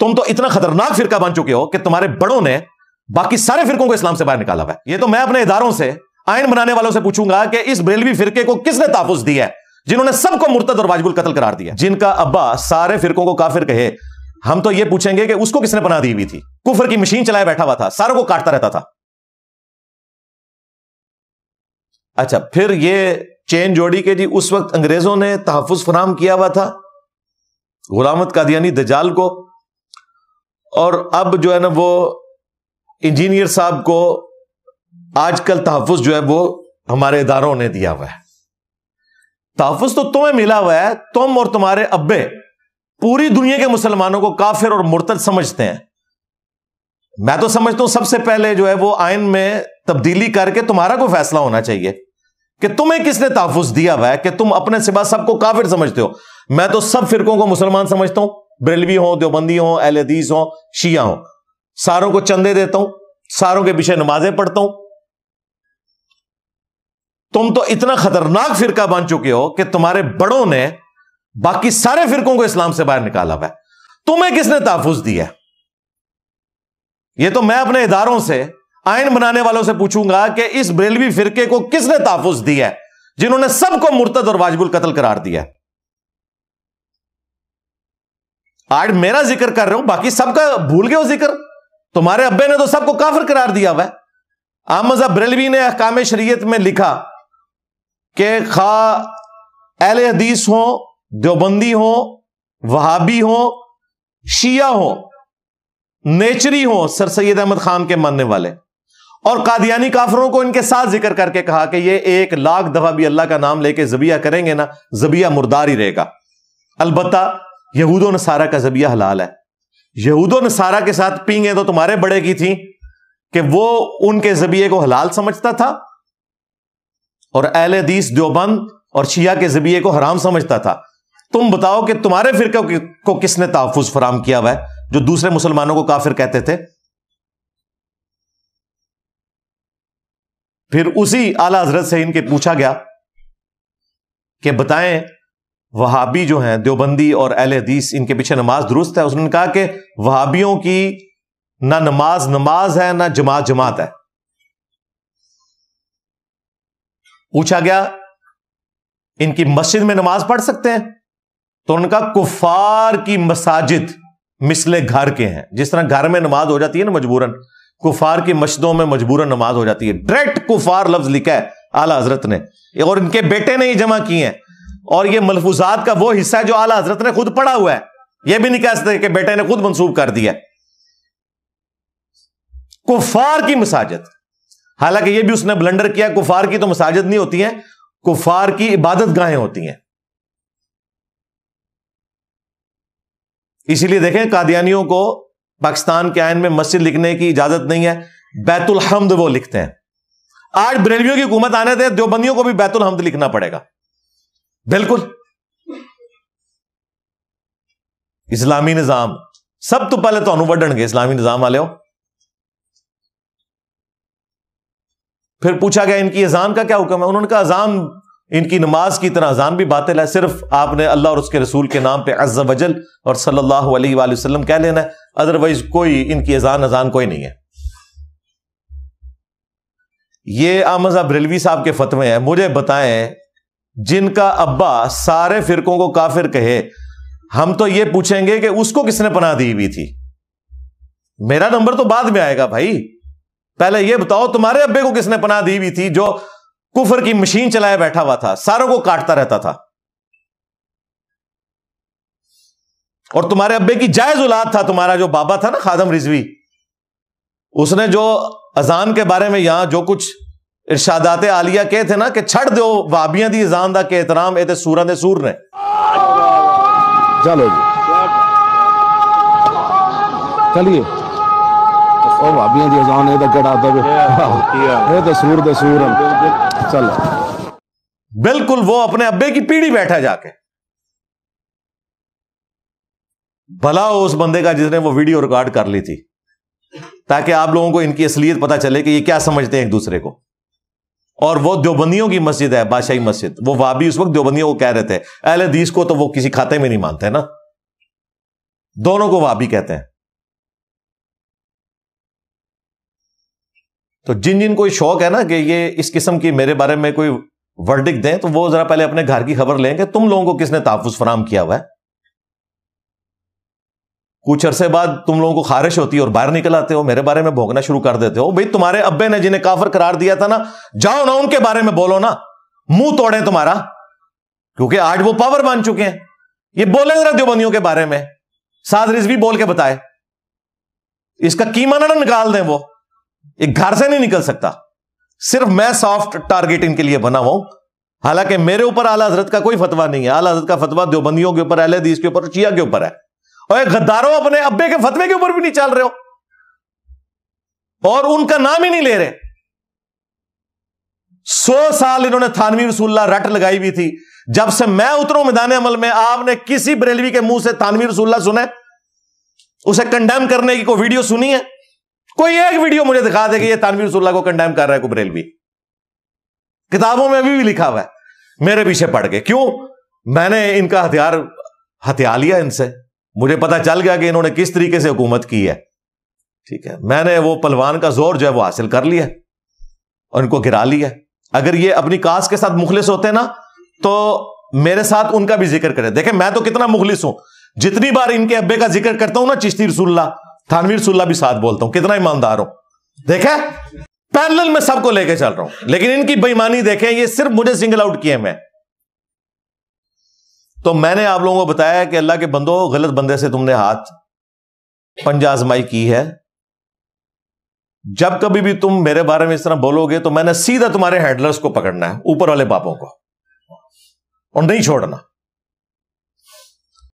तुम तो इतना खतरनाक फिरका बन चुके हो कि तुम्हारे बड़ों ने बाकी सारे फिरकों को इस्लाम से बाहर निकाला हुआ ये तो मैं अपने इदारों से आयन बनाने वालों से पूछूंगा कि इस बेलवी फिरके को किसने तहफुज दिया है जिन्होंने सबको मुर्तद और वाजबुल कतल करार दिया जिनका अब्बा सारे फिरकों को काफिर कहे हम तो यह पूछेंगे कि उसको किसने बना दी हुई थी कुफर की मशीन चलाए बैठा हुआ था सारों को काटता रहता था अच्छा फिर ये चेन जोड़ी के जी उस वक्त अंग्रेजों ने तहफुज फराम किया हुआ था गुलामत कादियानी दजाल को और अब जो है ना वो इंजीनियर साहब को आजकल तहफुज जो है वो हमारे इदारों ने दिया हुआ है तहफुज तो तुम्हें मिला हुआ है तुम और तुम्हारे अब्बे पूरी दुनिया के मुसलमानों को काफिर और मुर्तद समझते हैं मैं तो समझता हूं सबसे पहले जो है वो आयन में तब्दीली करके तुम्हारा कोई फैसला होना चाहिए कि तुम्हें किसने तहफुज दिया हुआ है कि तुम अपने सिवा सबको काफिर समझते हो मैं तो सब फिरकों को मुसलमान समझता हूं ब्रेलवी हो देवबंदी हो एल अदीज हो शिया हो सारों को चंदे देता हूं सारों के पीछे नमाजें पढ़ता हूं तुम तो इतना खतरनाक फिरका बन चुके हो कि तुम्हारे बड़ों ने बाकी सारे फिरकों को इस्लाम से बाहर निकाला हुआ तुम्हें किसने तहफुज दिया यह तो मैं अपने इदारों से आयन बनाने वालों से पूछूंगा कि इस ब्रेलवी फिरके को किसने तहफुज दिया है जिन्होंने सबको मुर्तद और वाजबुल कत्ल करार दिया आज मेरा जिक्र कर रहे हो बाकी सबका भूल गए हो जिक्र तुम्हारे अब्बे ने तो सबको काफिर करार दिया हुआ है आमजा ने अहकाम शरीयत में लिखा कि खा अहल हदीस हो देवबंदी हो वहाबी हो शिया हो नेचरी हो सर सैयद अहमद खान के मानने वाले और कादियानी काफरों को इनके साथ जिक्र करके कहा कि ये एक लाख दफा भी अल्लाह का नाम लेके जबिया करेंगे ना जबिया मुर्दार ही रहेगा अलबत्ता यहूदो नसारा का जबिया हलाल है यहूदो नसारा के साथ पींगे तो तुम्हारे बड़े की थी कि वो उनके जबिए को हलाल समझता था और अहल हदीस देवबंद और शिया के जबिए को हराम समझता था तुम बताओ कि तुम्हारे फिर को, को किसने तहफुज फराम किया हुआ जो दूसरे मुसलमानों को काफिर कहते थे फिर उसी आला हजरत से इनके पूछा गया कि बताएं वहाबी जो हैं देवबंदी और अहल हदीस इनके पीछे नमाज दुरुस्त है उसने कहा कि वहाबियों की ना नमाज नमाज है ना जमात जमात है पूछा गया इनकी मस्जिद में नमाज पढ़ सकते हैं तो उनका कुफार की मसाजिद मिसले घर के हैं जिस तरह घर में नमाज हो जाती है ना मजबूरन कुफार की मस्जिदों में मजबूरन नमाज हो जाती है डायरेक्ट कुफार लफ्ज लिखा है आला हजरत ने और इनके बेटे ने ही जमा किए हैं और ये मलफूजात का वो हिस्सा है जो आला हजरत ने खुद पढ़ा हुआ है यह भी नहीं कह सकते कि बेटे ने खुद मंसूब कर दिया कुफार की मसाजत हालांकि यह भी उसने ब्लंडर किया कुफार की तो मसाजत नहीं होती है कुफार की इबादत गाहें होती हैं इसीलिए देखें कादियानियों को पाकिस्तान के आयन में मस्जिद लिखने की इजाजत नहीं है बैतुल हमद वो लिखते हैं आज बरेलवियों की हुकूमत आने दें देवबंदियों को भी बैतुल हमद लिखना पड़ेगा बिल्कुल ਇਸਲਾਮੀ ਨਿਜ਼ਾਮ ਸਭ ਤੋਂ ਪਹਿਲੇ ਤੁਹਾਨੂੰ ਵੱਢਣਗੇ ਇਸਲਾਮੀ ਨਿਜ਼ਾਮ ਵਾਲਿਓ फिर पूछा गया इनकी अजान का क्या हुक्म है उन्होंने कहा अजान इनकी नमाज की तरह अजान भी बातिल है सिर्फ आपने अल्लाह और उसके रसूल के नाम पर अज वजल और सल्लल्लाहु वसल्लम कह लेना है अदरवाइज कोई इनकी अजान अजान कोई नहीं है ये आमजा बरेलवी साहब के फतवे हैं मुझे बताएं जिनका अब्बा सारे फिरकों को काफिर कहे हम तो ये पूछेंगे कि उसको किसने पनाह दी हुई थी मेरा नंबर तो बाद में आएगा भाई पहले यह बताओ तुम्हारे अब्बे को किसने पनाह दी हुई थी जो कुफर की मशीन चलाए बैठा हुआ था सारों को काटता रहता था और तुम्हारे अब्बे की जायज औलाद था तुम्हारा जो बाबा था ना खादम रिजवी उसने जो अजान के बारे में यहां जो कुछ इरशादात आलिया के थे ना कि छड़ दो भाबिया दी इजान का के एहतराम ए सूरा ने सूर ने चलो जी चलिए बिल्कुल वो अपने अब्बे की पीढ़ी बैठा जाके भला हो उस बंदे का जिसने वो वीडियो रिकॉर्ड कर ली थी ताकि आप लोगों को इनकी असलियत पता चले कि ये क्या समझते हैं एक दूसरे को और वो देवबंदियों की मस्जिद है बादशाही मस्जिद वो वाबी उस वक्त देवबंदियों को कह रहे थे अहल हदीस को तो वो किसी खाते में नहीं मानते ना दोनों को वाबी कहते हैं तो जिन जिन कोई शौक है ना कि ये इस किस्म की मेरे बारे में कोई वर्डिक दें तो वो जरा पहले अपने घर की खबर लें कि तुम लोगों को किसने तहफुज फराम किया हुआ है कुछ अरसे बाद तुम लोगों को खारिश होती है और बाहर निकल आते हो मेरे बारे में भोगना शुरू कर देते हो भाई तुम्हारे अब्बे ने जिन्हें काफर करार दिया था ना जाओ ना उनके बारे में बोलो ना मुंह तोड़े तुम्हारा क्योंकि आज वो पावर बन चुके हैं ये बोले जरा देवबंदियों के बारे में साध रिजवी बोल के बताए इसका कीमा ना निकाल दें वो एक घर से नहीं निकल सकता सिर्फ मैं सॉफ्ट टारगेट इनके लिए बना हुआ हालांकि मेरे ऊपर आला हजरत का कोई फतवा नहीं है आला हजरत का फतवा देवबंदियों के ऊपर अहल के ऊपर चिया के ऊपर है और गद्दारों अपने अब्बे के फतवे के ऊपर भी नहीं चल रहे हो और उनका नाम ही नहीं ले रहे सौ साल इन्होंने थानवी रसूल्ला रट लगाई हुई थी जब से मैं उतरू मैदान अमल में आपने किसी बरेलवी के मुंह से थानवी रसूल्ला सुना उसे कंडेम करने की कोई वीडियो सुनी है कोई एक वीडियो मुझे दिखा दे कि ये तानवी रसूल्ला को कंडेम कर रहा है कुबरेलवी किताबों में अभी भी लिखा हुआ है मेरे पीछे पढ़ के क्यों मैंने इनका हथियार हथिया लिया इनसे मुझे पता चल गया कि इन्होंने किस तरीके से हुकूमत की है ठीक है मैंने वो पलवान का जोर जो है वो हासिल कर लिया और इनको गिरा लिया अगर ये अपनी कास्ट के साथ मुखलिस होते ना तो मेरे साथ उनका भी जिक्र करें देखें मैं तो कितना मुखलिस हूं जितनी बार इनके अब्बे का जिक्र करता हूं ना चिश्ती रसुल्ला थानवीर रसुल्ला भी साथ बोलता हूं कितना ईमानदार हो देखे पैनल में सबको लेके चल रहा हूं लेकिन इनकी बेईमानी देखें ये सिर्फ मुझे सिंगल आउट किए मैं तो मैंने आप लोगों को बताया कि अल्लाह के बंदो गलत बंदे से तुमने हाथ पंजाजमाई की है जब कभी भी तुम मेरे बारे में इस तरह बोलोगे तो मैंने सीधा तुम्हारे हैंडलर्स को पकड़ना है ऊपर वाले बापों को और नहीं छोड़ना